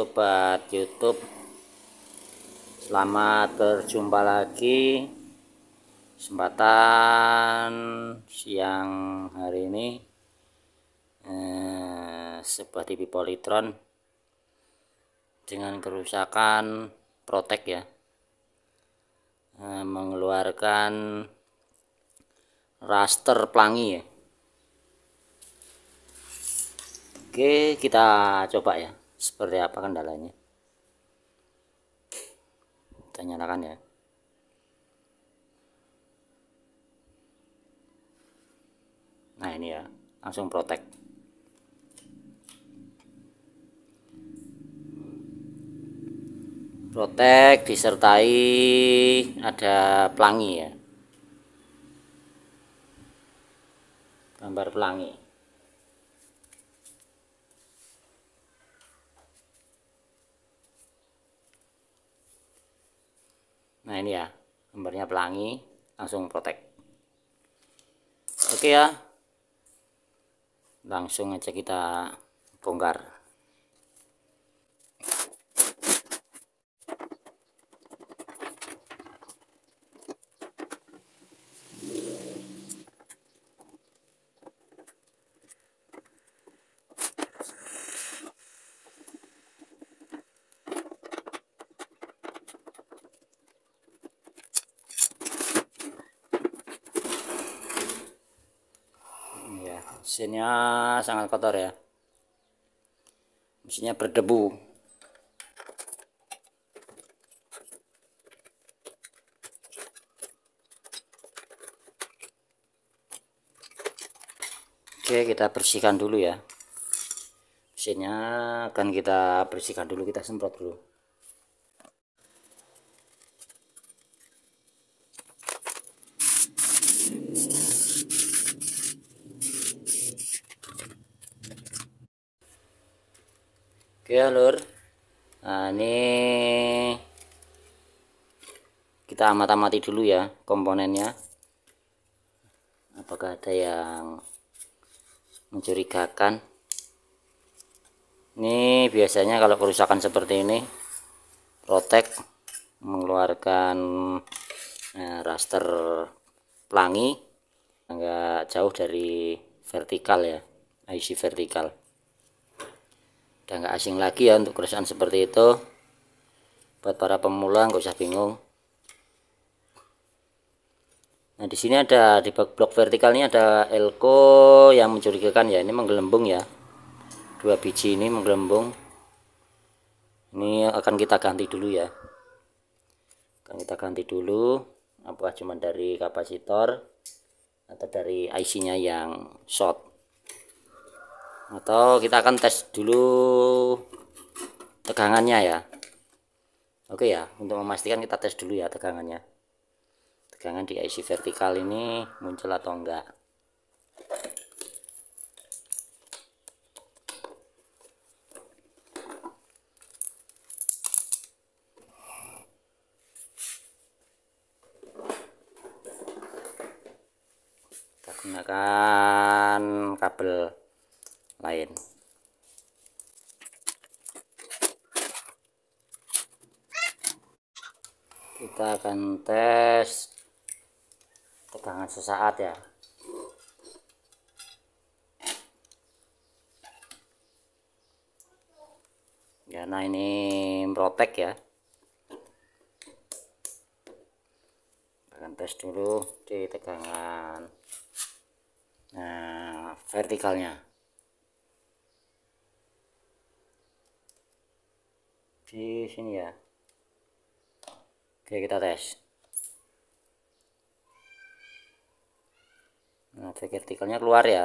sobat YouTube. Selamat berjumpa lagi. Kesempatan siang hari ini eh, sebuah TV Polytron dengan kerusakan protek ya eh, mengeluarkan raster pelangi ya Oke, kita coba ya seperti apa kendalanya kita nyalakan ya nah ini ya langsung protect protect disertai ada pelangi ya gambar pelangi nah ini ya lembarnya pelangi langsung protek oke ya langsung aja kita bongkar mesinnya sangat kotor ya mesinnya berdebu oke kita bersihkan dulu ya mesinnya akan kita bersihkan dulu kita semprot dulu oke lur nah ini kita amat-amati dulu ya komponennya apakah ada yang mencurigakan ini biasanya kalau kerusakan seperti ini protek mengeluarkan eh, raster pelangi agak jauh dari vertikal ya IC vertikal udah nggak asing lagi ya untuk kerusakan seperti itu buat para pemula nggak usah bingung nah di sini ada di blok vertikal ini ada elko yang mencurigakan ya ini menggelembung ya dua biji ini menggelembung ini akan kita ganti dulu ya akan kita ganti dulu apakah cuma dari kapasitor atau dari IC nya yang short atau kita akan tes dulu tegangannya ya oke ya untuk memastikan kita tes dulu ya tegangannya tegangan di IC vertikal ini muncul atau enggak kita gunakan kabel lain kita akan tes tegangan sesaat ya ya nah ini protek ya akan tes dulu di tegangan nah vertikalnya di sini ya oke kita tes nah verticalnya keluar ya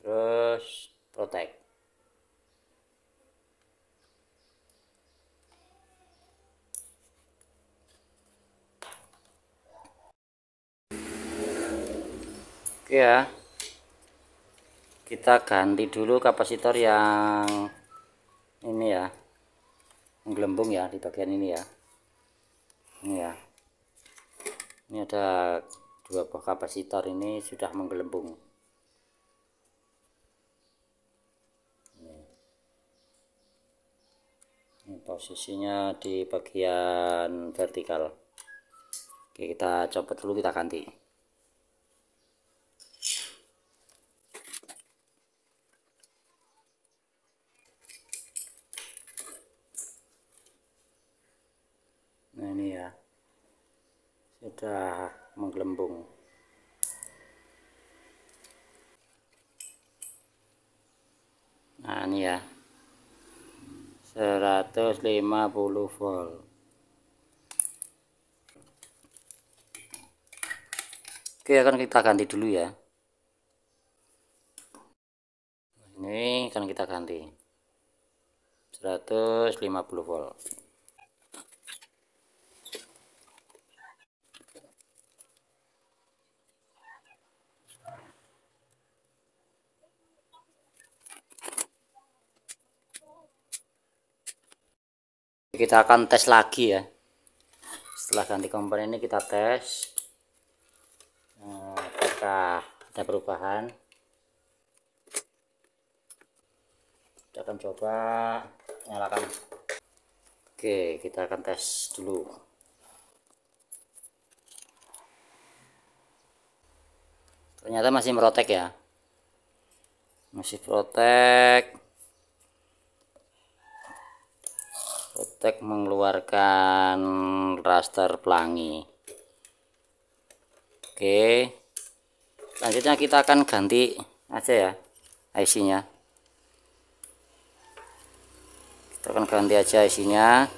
terus protect Oke ya kita ganti dulu kapasitor yang ini ya menggelembung ya di bagian ini ya ini ya ini ada dua buah kapasitor ini sudah menggelembung ini. posisinya di bagian vertikal oke kita copot dulu kita ganti Nah, ini ya. 150 volt. Oke, akan kita ganti dulu ya. Ini akan kita ganti. 150 volt. kita akan tes lagi ya setelah ganti komponen ini kita tes eh, apakah ada perubahan kita akan coba nyalakan oke kita akan tes dulu ternyata masih merotek ya masih protek stek mengeluarkan raster pelangi oke selanjutnya kita akan ganti aja ya IC nya kita akan ganti aja IC nya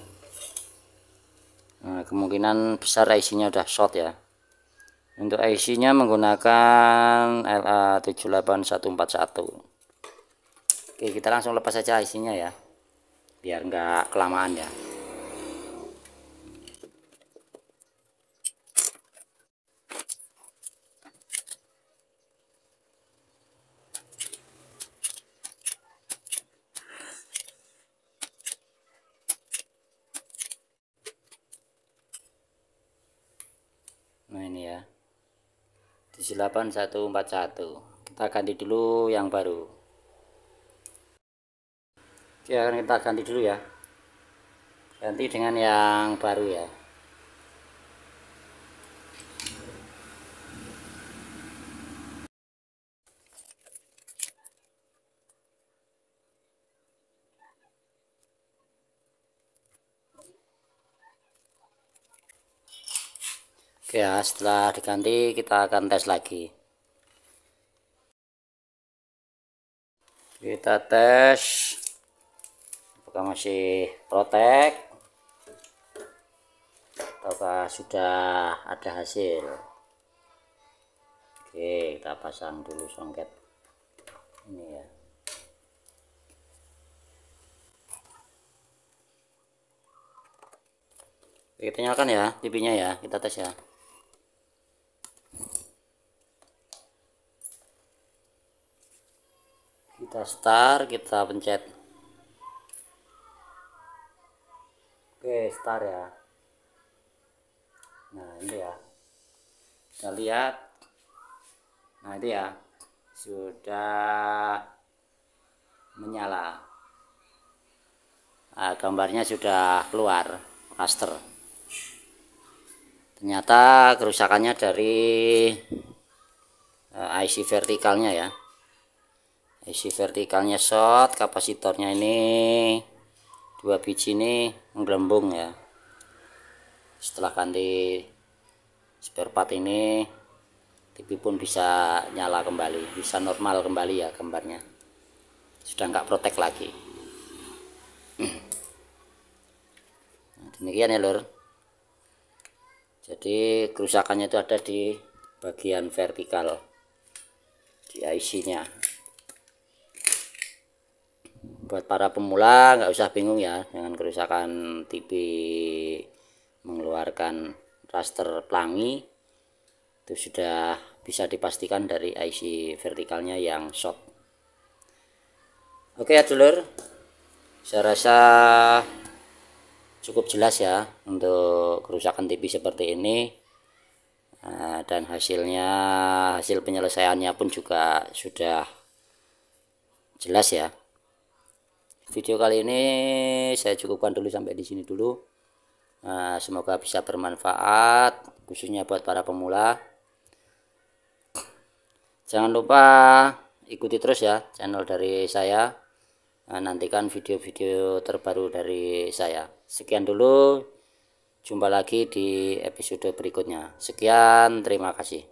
nah, kemungkinan besar IC nya udah short ya untuk IC nya menggunakan LA78141 oke kita langsung lepas aja IC nya ya biar nggak kelamaan ya nah ini ya di empat satu. kita ganti dulu yang baru ya kita ganti dulu ya ganti dengan yang baru ya Oke ya setelah diganti kita akan tes lagi kita tes apakah masih protek ataukah sudah ada hasil oke kita pasang dulu songket ini ya kita nyalakan ya tv ya kita tes ya kita start kita pencet ya nah ini ya kita lihat nah ini ya sudah menyala nah, gambarnya sudah keluar raster ternyata kerusakannya dari eh, IC vertikalnya ya IC vertikalnya short kapasitornya ini dua biji ini menggelembung ya setelah ganti spare part ini TV pun bisa nyala kembali bisa normal kembali ya gambarnya sudah nggak protek lagi nah, demikian ya lor jadi kerusakannya itu ada di bagian vertikal di IC nya buat para pemula nggak usah bingung ya dengan kerusakan TV mengeluarkan raster pelangi itu sudah bisa dipastikan dari IC vertikalnya yang short oke ya dulur saya rasa cukup jelas ya untuk kerusakan TV seperti ini eh, dan hasilnya hasil penyelesaiannya pun juga sudah jelas ya video kali ini saya cukupkan dulu sampai di sini dulu nah, semoga bisa bermanfaat khususnya buat para pemula jangan lupa ikuti terus ya channel dari saya nah, nantikan video-video terbaru dari saya sekian dulu jumpa lagi di episode berikutnya sekian terima kasih